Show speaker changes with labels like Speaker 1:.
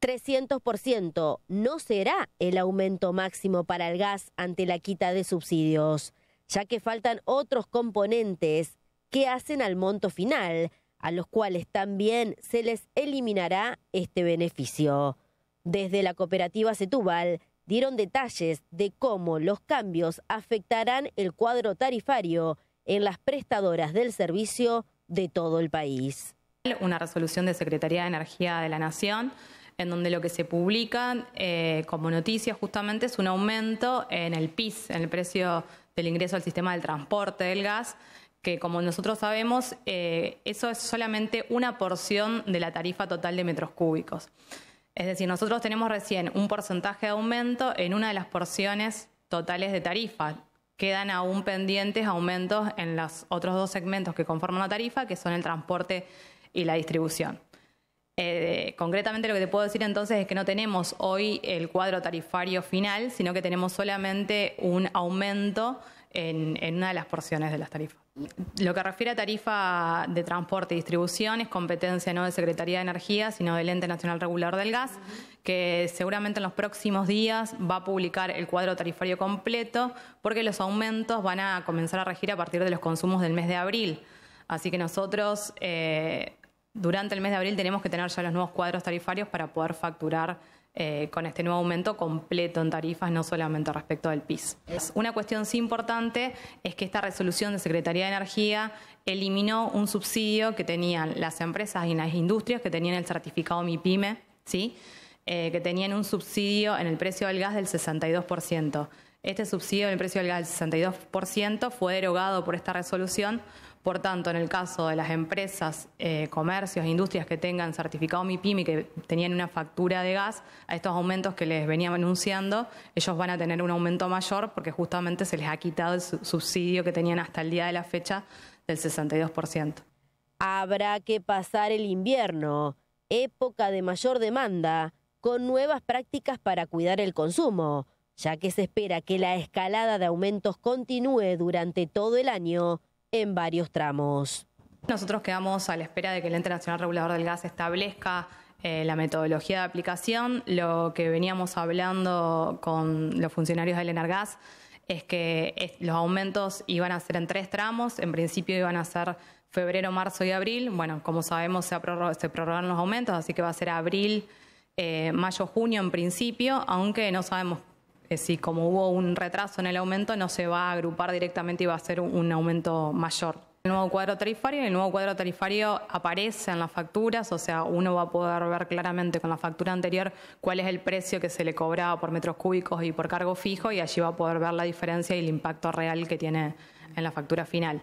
Speaker 1: 300% no será el aumento máximo para el gas ante la quita de subsidios, ya que faltan otros componentes que hacen al monto final, a los cuales también se les eliminará este beneficio. Desde la cooperativa Setúbal dieron detalles de cómo los cambios afectarán el cuadro tarifario en las prestadoras del
Speaker 2: servicio de todo el país. Una resolución de Secretaría de Energía de la Nación en donde lo que se publica eh, como noticia justamente es un aumento en el PIS, en el precio del ingreso al sistema del transporte del gas, que como nosotros sabemos, eh, eso es solamente una porción de la tarifa total de metros cúbicos. Es decir, nosotros tenemos recién un porcentaje de aumento en una de las porciones totales de tarifa. Quedan aún pendientes aumentos en los otros dos segmentos que conforman la tarifa, que son el transporte y la distribución. Eh, concretamente lo que te puedo decir entonces es que no tenemos hoy el cuadro tarifario final, sino que tenemos solamente un aumento en, una de las porciones de las tarifas. Lo que refiere a tarifa de transporte y distribución es competencia no de Secretaría de Energía, sino del Ente Nacional Regular del Gas, que seguramente en los próximos días va a publicar el cuadro tarifario completo, porque los aumentos van a comenzar a regir a partir de los consumos del mes de abril. Así que nosotros eh, durante el mes de abril tenemos que tener ya los nuevos cuadros tarifarios para poder facturar eh, con este nuevo aumento completo en tarifas, no solamente respecto del PIS. Una cuestión sí importante es que esta resolución de Secretaría de Energía eliminó un subsidio que tenían las empresas y las industrias que tenían el certificado MIPYME, ¿sí? Eh, que tenían un subsidio en el precio del gas del 62%. Este subsidio en el precio del gas del 62% fue derogado por esta resolución. Por tanto, en el caso de las empresas, eh, comercios, industrias que tengan certificado MIPIM y que tenían una factura de gas, a estos aumentos que les venía anunciando, ellos van a tener un aumento mayor porque justamente se les ha quitado el subsidio que tenían hasta el día de la fecha del 62%. Habrá que pasar el invierno, época de mayor
Speaker 1: demanda con nuevas prácticas para cuidar el consumo, ya que se espera que la escalada de aumentos continúe durante todo el año en varios tramos.
Speaker 2: Nosotros quedamos a la espera de que el Ente Nacional Regulador del Gas establezca eh, la metodología de aplicación. Lo que veníamos hablando con los funcionarios del Energas es que los aumentos iban a ser en tres tramos. En principio iban a ser febrero, marzo y abril. Bueno, como sabemos, se, prorrogaron los aumentos, así que va a ser abril eh, mayo-junio en principio, aunque no sabemos eh, si como hubo un retraso en el aumento no se va a agrupar directamente y va a ser un aumento mayor. El nuevo cuadro tarifario, el nuevo cuadro tarifario aparece en las facturas, o sea, uno va a poder ver claramente con la factura anterior cuál es el precio que se le cobraba por metros cúbicos y por cargo fijo y allí va a poder ver la diferencia y el impacto real que tiene en la factura final.